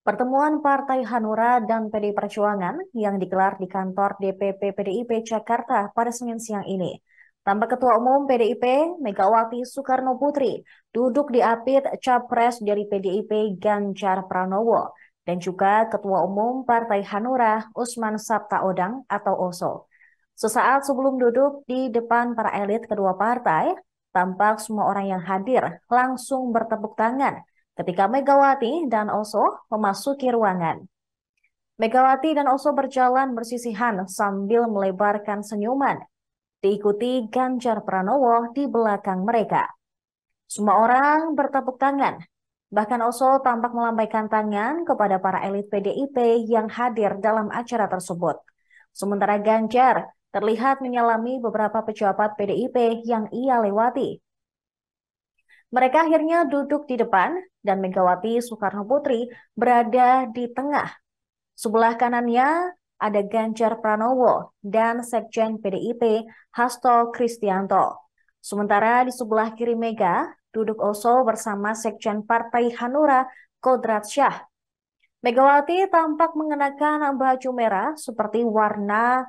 Pertemuan Partai Hanura dan PD Perjuangan yang digelar di kantor DPP PDIP Jakarta pada Senin siang ini. Tampak Ketua Umum PDIP Megawati Soekarno Putri duduk di apit Capres dari PDIP Ganjar Pranowo dan juga Ketua Umum Partai Hanura Usman Sabtaodang atau OSO. Sesaat sebelum duduk di depan para elit kedua partai, tampak semua orang yang hadir langsung bertepuk tangan ketika Megawati dan Oso memasuki ruangan. Megawati dan Oso berjalan bersisihan sambil melebarkan senyuman, diikuti Ganjar Pranowo di belakang mereka. Semua orang bertepuk tangan, bahkan Oso tampak melambaikan tangan kepada para elit PDIP yang hadir dalam acara tersebut. Sementara Ganjar terlihat menyelami beberapa pejabat PDIP yang ia lewati, mereka akhirnya duduk di depan dan Megawati Soekarno Putri berada di tengah. Sebelah kanannya ada Ganjar Pranowo dan Sekjen PDIP Hasto Kristianto. Sementara di sebelah kiri Mega duduk Oso bersama Sekjen Partai Hanura Kodrat Syah. Megawati tampak mengenakan baju merah seperti warna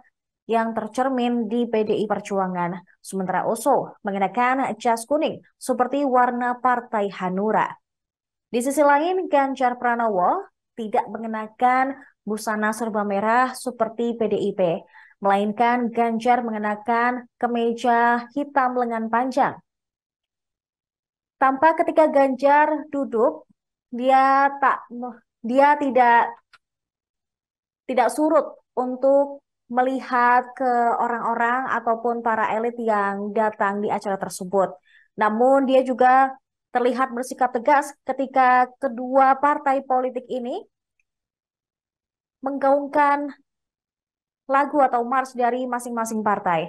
yang tercermin di PDI Perjuangan, sementara Oso mengenakan jas kuning seperti warna Partai Hanura. Di sisi lain, Ganjar Pranowo tidak mengenakan busana serba merah seperti PDIP, melainkan Ganjar mengenakan kemeja hitam lengan panjang. Tanpa ketika Ganjar duduk, dia tak dia tidak tidak surut untuk melihat ke orang-orang ataupun para elit yang datang di acara tersebut. Namun dia juga terlihat bersikap tegas ketika kedua partai politik ini menggaungkan lagu atau mars dari masing-masing partai.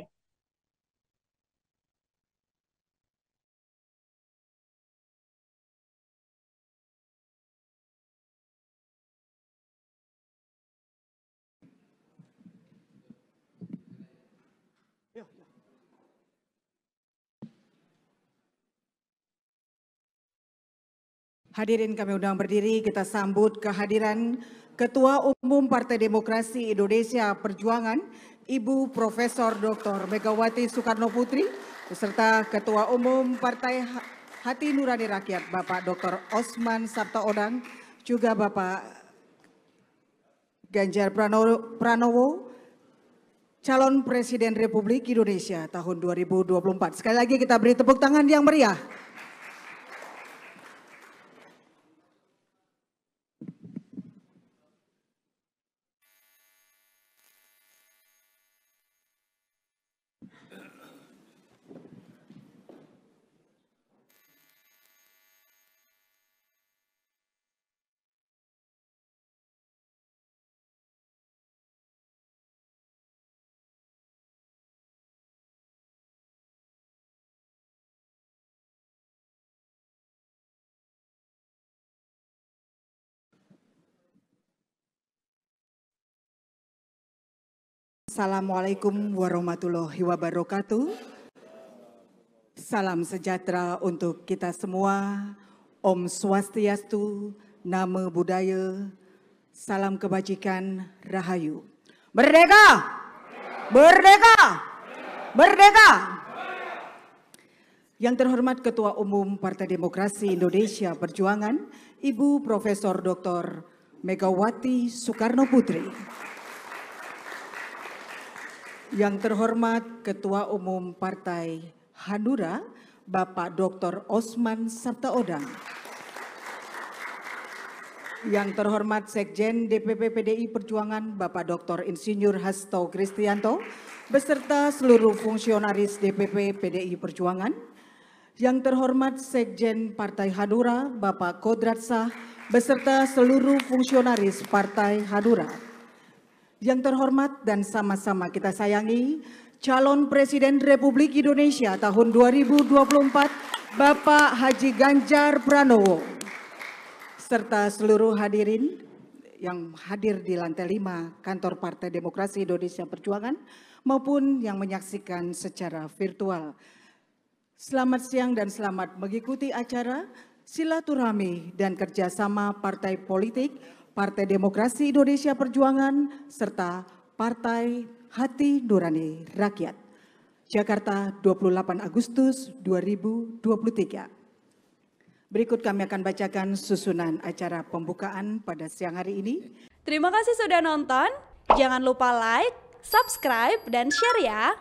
Hadirin kami undang berdiri, kita sambut kehadiran Ketua Umum Partai Demokrasi Indonesia Perjuangan, Ibu Profesor Dr. Megawati Soekarno Putri, beserta Ketua Umum Partai Hati Nurani Rakyat, Bapak Dr. Osman Odang, juga Bapak Ganjar Pranowo calon Presiden Republik Indonesia tahun 2024. Sekali lagi kita beri tepuk tangan yang meriah. Assalamualaikum warahmatullahi wabarakatuh. Salam sejahtera untuk kita semua. Om Swastiastu, Nama Budaya, Salam Kebajikan, Rahayu. Merdeka! Merdeka! Merdeka! Yang terhormat Ketua Umum Partai Demokrasi Indonesia Perjuangan, Ibu Profesor Dr. Megawati Soekarno Putri. Yang terhormat Ketua Umum Partai Hanura, Bapak Dr. Osman Sabtaodang. Yang terhormat Sekjen DPP PDI Perjuangan Bapak Dr. Insinyur Hasto Kristianto beserta seluruh fungsionaris DPP PDI Perjuangan. Yang terhormat Sekjen Partai Hanura Bapak Kodrat Sah beserta seluruh fungsionaris Partai Hanura. Yang terhormat dan sama-sama kita sayangi, calon Presiden Republik Indonesia tahun 2024, Bapak Haji Ganjar Pranowo. Serta seluruh hadirin yang hadir di lantai 5 kantor Partai Demokrasi Indonesia Perjuangan maupun yang menyaksikan secara virtual. Selamat siang dan selamat mengikuti acara silaturahmi dan kerjasama partai politik Partai Demokrasi Indonesia Perjuangan, serta Partai Hati Nurani Rakyat. Jakarta 28 Agustus 2023. Berikut kami akan bacakan susunan acara pembukaan pada siang hari ini. Terima kasih sudah nonton. Jangan lupa like, subscribe, dan share ya.